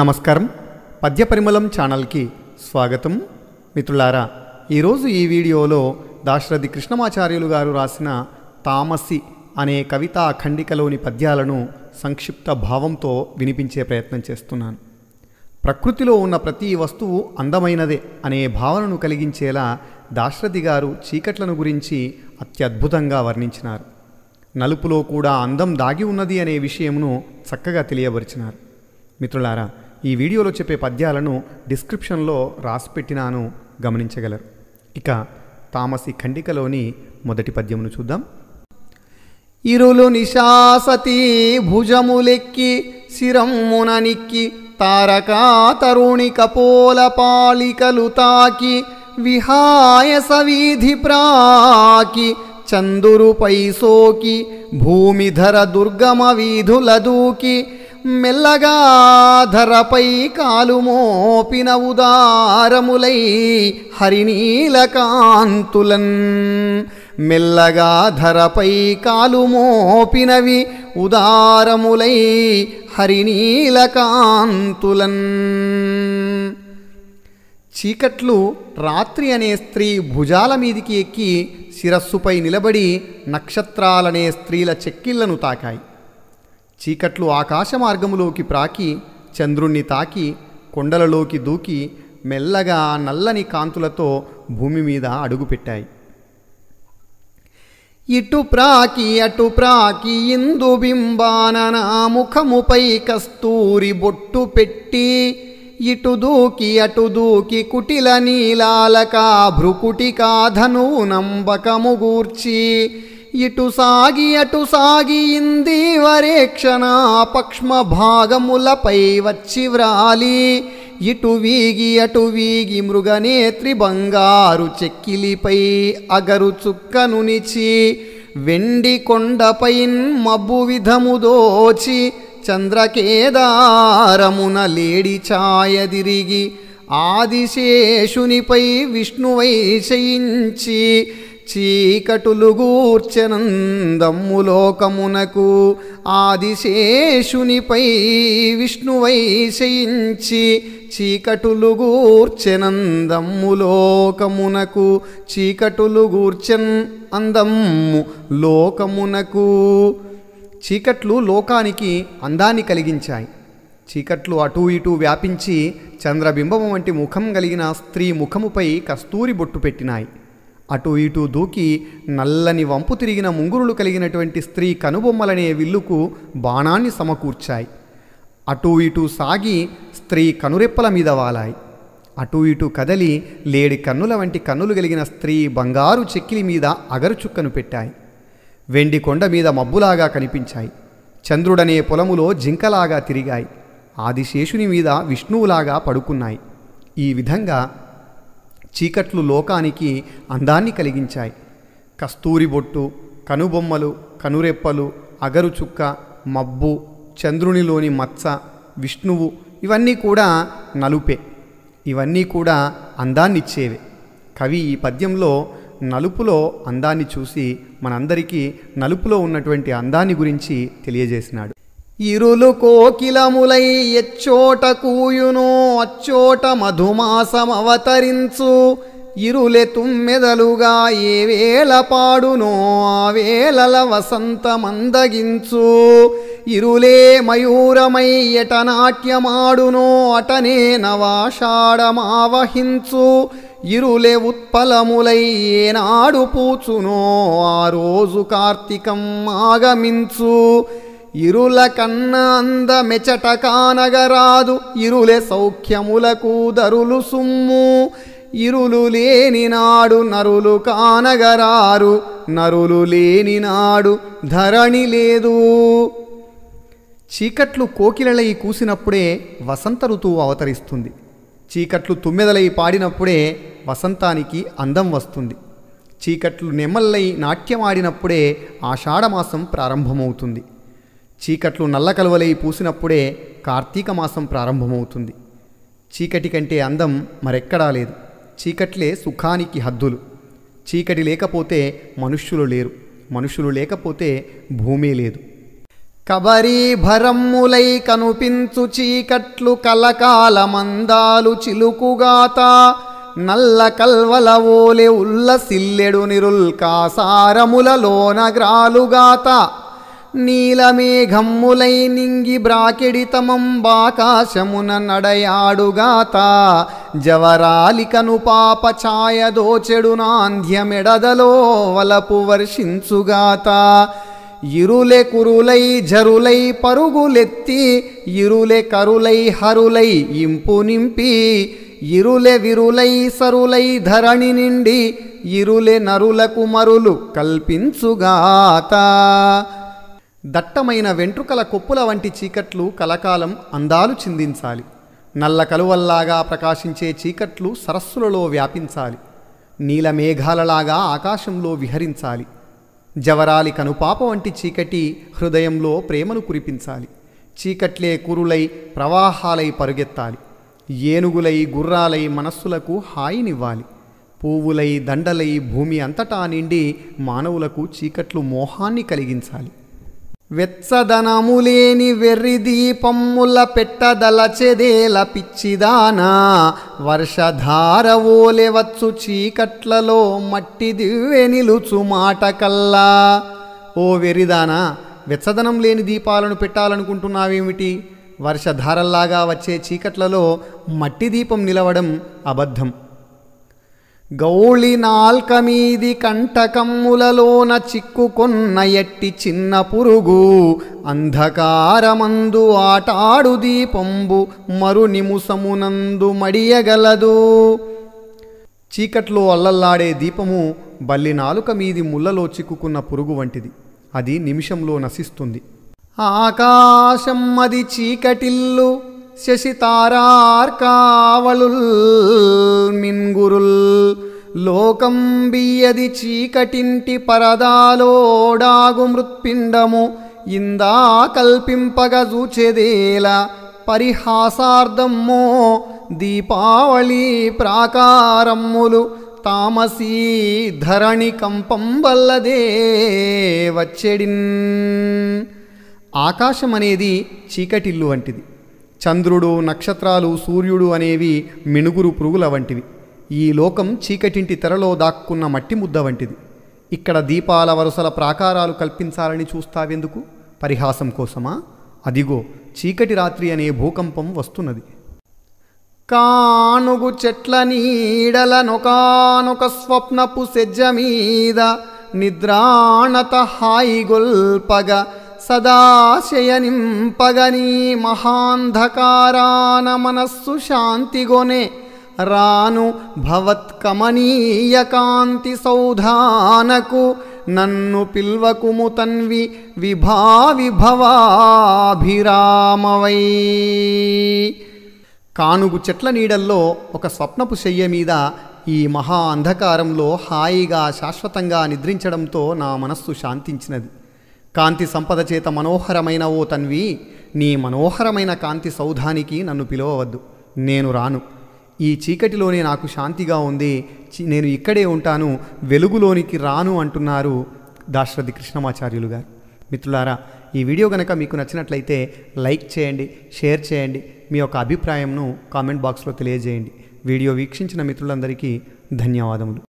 నమస్కారం పద్యపరిమళం ఛానల్కి స్వాగతం మిత్రులారా ఈరోజు ఈ వీడియోలో దాశరథి కృష్ణమాచార్యులు గారు రాసిన తామసి అనే కవితా ఖండికలోని పద్యాలను సంక్షిప్త భావంతో వినిపించే ప్రయత్నం చేస్తున్నాను ప్రకృతిలో ఉన్న ప్రతి వస్తువు అందమైనదే అనే భావనను కలిగించేలా దాశరథి గారు చీకట్లను గురించి అత్యద్భుతంగా వర్ణించినారు నలుపులో కూడా అందం దాగి ఉన్నది అనే విషయమును చక్కగా తెలియబరిచినారు మిత్రులారా ఈ వీడియోలో చెప్పే పద్యాలను డిస్క్రిప్షన్లో రాసిపెట్టినాను గమనించగలరు ఇక తామసి ఖండికలోని మొదటి పద్యమును చూద్దాం ఇరులు నిశాసతి భుజములెక్కి శిరమ్మున నిక్కి తారకా తరుణి కపోల పాళికలు తాకి విహాయ సవీధి ప్రాకి చందురు పైసోకి భూమిధర దుర్గమ వీధుల దూకి మెల్లగా ధరపై కాలు మోపిన ఉదారములై హరినీలకాంతులన్ మెల్లగా ధరపై కాలు మోపినవి ఉదారములై హరినీలకాంతులన్ చీకట్లు రాత్రి అనే స్త్రీ భుజాల మీదికి ఎక్కి శిరస్సుపై నిలబడి నక్షత్రాలనే స్త్రీల చెక్కిళ్లను తాకాయి చీకట్లు ఆకాశ మార్గములోకి ప్రాకి చంద్రుణ్ణి తాకి కొండలలోకి దూకి మెల్లగా నల్లని కాంతులతో భూమి మీద అడుగుపెట్టాయి ఇటు ప్రాకి అటు ప్రాకి ఇందు బింబాన ముఖముపై కస్తూరి బొట్టు పెట్టి ఇటు దూకి అటు దూకి కుటిల నీలాలక భృకుటికాధను నంబకము గూర్చి ఇటు సాగి అటు సాగి వరేక్షణ పక్ష్మ భాగములపై వచ్చి వ్రాలి ఇటు వీగి అటు వీగి మృగనేత్రి బంగారు చెక్కిలిపై అగరు చుక్కను నిచి వెండి కొండపైన్ మబ్బు విధము దోచి చంద్రకేదారమున లేడి ఛాయదిరిగి ఆదిశేషునిపై విష్ణువై చేయించి చీకటులు గూర్చనందమ్ములోకమునకు ఆదిశేషునిపై విష్ణువై శయించి చీకటులు గూర్చనందమ్ములోకమునకు చీకటులు గూర్చెన్ అందమ్ము లోకమునకు చీకట్లు లోకానికి అందాన్ని కలిగించాయి చీకట్లు అటూ ఇటూ వ్యాపించి చంద్రబింబము వంటి ముఖం కలిగిన స్త్రీ ముఖముపై కస్తూరి బొట్టు పెట్టినాయి అటు ఇటు దూకి నల్లని వంపు తిరిగిన ముంగురులు కలిగినటువంటి స్త్రీ కనుబొమ్మలనే విల్లుకు బాణాన్ని సమకూర్చాయి అటు ఇటు సాగి స్త్రీ కనురెప్పల మీద వాలాయి అటు ఇటు కదలి లేడి కన్నుల వంటి కన్నులు కలిగిన స్త్రీ బంగారు చెక్కిలి మీద అగరుచుక్కను పెట్టాయి వెండి కొండ మీద మబ్బులాగా కనిపించాయి చంద్రుడనే పొలములో జింకలాగా తిరిగాయి ఆదిశేషుని మీద విష్ణువులాగా పడుకున్నాయి ఈ విధంగా చీకట్లు లోకానికి అందాన్ని కలిగించాయి కస్తూరి బొట్టు కనుబొమ్మలు కనురెప్పలు అగరుచుక్క మబ్బు చంద్రునిలోని మత్స విష్ణువు ఇవన్నీ కూడా నలుపే ఇవన్నీ కూడా అందాన్నిచ్చేవే కవి ఈ పద్యంలో నలుపులో అందాన్ని చూసి మనందరికీ నలుపులో ఉన్నటువంటి అందాన్ని గురించి తెలియజేసినాడు ఇరులు కోకిలములై ఎచ్చోట కూయును అచ్చోట మధుమాసమవతరించు ఇరులె తుమ్మెదలుగా ఏ వేళ పాడునో ఆ వేళల వసంతమందగించు ఇరులే మయూరమై ఎట నాట్యమాడునో అటనే నవాషాఢమావహించు ఇరులే ఉత్పలములై ఏనాడు పూచునో ఆ రోజు కార్తీకం ఆగమించు ఇరుల కన్న అందమెచట కానగరాదు ఇరులే సౌఖ్యములకు దరులు సుమ్ము ఇరులు లేని నాడు నరులు కానగరారు నరులు లేని నాడు ధరణి లేదు చీకట్లు కోకిలలై కూసినప్పుడే వసంత ఋతువు అవతరిస్తుంది చీకట్లు తుమ్మెదలై పాడినప్పుడే వసంతానికి అందం వస్తుంది చీకట్లు నెమ్మల్లై నాట్యమాడినప్పుడే ఆషాఢమాసం ప్రారంభమవుతుంది చీకట్లు నల్లకలువలై పూసినప్పుడే కార్తీక మాసం ప్రారంభమవుతుంది చీకటి కంటే అందం మరెక్కడా లేదు చీకట్లే సుఖానికి హద్దులు చీకటి లేకపోతే మనుష్యులు లేరు మనుషులు లేకపోతే భూమి లేదు కబరీభరమ్ములై కనుపించు చీకట్లు కలకాల మందాలు చిలుకుగాత నల్ల ఓలే ఉల్ల సిల్లెడు నిరుల్కా కాసారములలోన గ్రాలుగాత నీలమేఘమ్ములై నింగి బ్రాకెడితమంబాకాశమున నడయాడుగాత జవరాలికను పాప ఛాయదోచెడు నాంధ్యమెడదలో వలపు వర్షించుగాత ఇరులె కురులై జరులై పరుగులెత్తి ఇరులె కరులై హరులై ఇంపు నింపి ఇరులె విరులై సరులై ధరణి నిండి ఇరులె నరులకు మరులు కల్పించుగాత దట్టమైన వెంట్రుకల కొప్పుల వంటి చీకట్లు కలకాలం అందాలు చిందించాలి నల్ల కలువల్లాగా ప్రకాశించే చీకట్లు సరస్సులలో వ్యాపించాలి నీల మేఘాలలాగా ఆకాశంలో విహరించాలి జవరాలి కనుపాప వంటి చీకటి హృదయంలో ప్రేమను కురిపించాలి చీకట్లే కురులై ప్రవాహాలై పరుగెత్తాలి ఏనుగులై గుర్రాలై మనస్సులకు హాయినివ్వాలి పువ్వులై దండలై భూమి అంతటా నిండి మానవులకు చీకట్లు మోహాన్ని కలిగించాలి వెత్సదనములేని వెర్రి దీపమ్ముల పెట్టదలచెదేల పిచ్చిదానా ఓలెవచ్చు చీకట్లలో మట్టి దివ్వె నిలుచు మాటకల్లా ఓ వెరిదానా వెచ్చదనం లేని దీపాలను పెట్టాలనుకుంటున్నావేమిటి వర్షధారల్లాగా వచ్చే చీకట్లలో మట్టి దీపం నిలవడం అబద్ధం గౌళి నాల్కమీది కంటకమ్ములలోన చిక్కుకొన్న ఎట్టి చిన్న పురుగు అంధకారమందు ఆటాడు దీపంబు మరునిముసమునందు మడియగలదు చీకట్లో అల్లల్లాడే దీపము బల్లి నాలుక మీది ముళ్ళలో చిక్కుకున్న పురుగు వంటిది అది నిమిషంలో నశిస్తుంది ఆకాశం అది చీకటిల్లు శశితారార్కావళుల్ మిన్గురుల్ లోకం బియ్యది చీకటింటి పరదాలోడాగు మృత్పిండము ఇందా కల్పింపగ చూచెదేల పరిహాసార్థమ్మో దీపావళి ప్రాకారమ్ములు తామసీ ధరణి కంపం వల్లదే వచ్చెడిన్ ఆకాశం అనేది చీకటిల్లు వంటిది చంద్రుడు నక్షత్రాలు సూర్యుడు అనేవి మినుగురు పురుగుల వంటివి ఈ లోకం చీకటింటి తెరలో దాక్కున్న మట్టి ముద్ద వంటిది ఇక్కడ దీపాల వరుసల ప్రాకారాలు కల్పించాలని చూస్తావెందుకు పరిహాసం కోసమా అదిగో చీకటి రాత్రి అనే భూకంపం వస్తున్నది కానుగు చెట్ల నీడల నొకానొక స్వప్నపు సెజ్జ మీద నిద్రాణత హాయిగొల్పగా సదాశయనింపగనీ మహాంధకారాన మనస్సు శాంతిగొనే రాను భవత్కమనీయ కాంతి సౌధానకు నన్ను పిల్వకుము తన్వి విభావిభవాభిరామవై కానుగు చెట్ల నీడల్లో ఒక స్వప్నపు శయ్య మీద ఈ మహా అంధకారంలో హాయిగా శాశ్వతంగా నిద్రించడంతో నా మనస్సు శాంతించినది కాంతి సంపద చేత మనోహరమైన ఓ తన్వి నీ మనోహరమైన కాంతి సౌధానికి నన్ను పిలవవద్దు నేను రాను ఈ చీకటిలోనే నాకు శాంతిగా ఉంది నేను ఇక్కడే ఉంటాను వెలుగులోనికి రాను అంటున్నారు దాశరథి కృష్ణమాచార్యులు గారు మిత్రులారా ఈ వీడియో కనుక మీకు నచ్చినట్లయితే లైక్ చేయండి షేర్ చేయండి మీ యొక్క అభిప్రాయంను కామెంట్ బాక్స్లో తెలియజేయండి వీడియో వీక్షించిన మిత్రులందరికీ ధన్యవాదములు